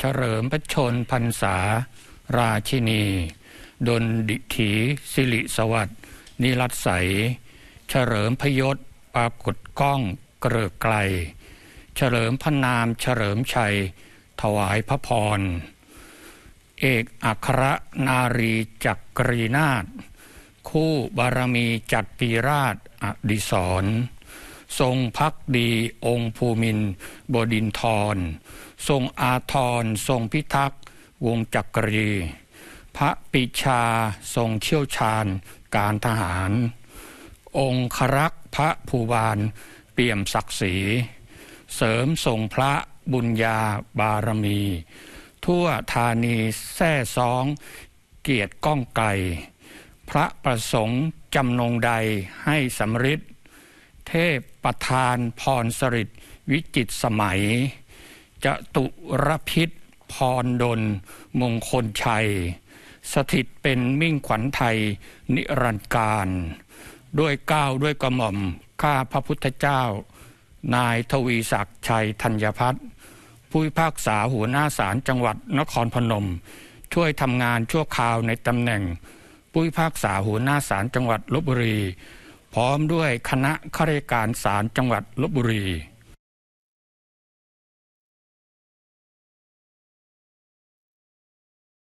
เฉลิมพระชนพรรษา ราชินี ดนดิถีสิริสวัสดิ์ นิรัตใสเฉลิมพยศปรากฏก้องเกลือไกล เฉลิมพระนามเฉลิมชัย ถวายพระพร เอกอัครนารีจักกรีนาฏคู่บารมีจัดปีราชอดิศรทรงพักดีองค์ภูมินบดินทรทรงอาทร ทรงพิทักษ์ วงจักรี พระปิชาทรงเชี่ยวชาญการทหาร องค์ครักษพระภูบาลเปี่ยมศักดิ์ศรีเสริมทรงพระบุญญาบารมี ทั่วธานีแท่ซอง เกียรติก้องไกลพระประสงค์จำนงใดให้สำริดเทพประธานพรสริทวิจิตสมัยจตุรพิษพรดลมงคลชัย สถิตเป็นมิ่งขวัญไทยนิรันดร์การด้วยก้าวด้วยกระหม่อมข้าพระพุทธเจ้า นายทวีศักดิ์ชัยธัญพัฒน์ผู้พิพากษาหัวหน้าศาลจังหวัดนครพนม ช่วยทำงานชั่วคราวในตำแหน่ง ผู้พิพากษาหัวหน้าศาลจังหวัดลบบุรีพร้อมด้วยคณะข้าราชการศาลจังหวัดลบบุรี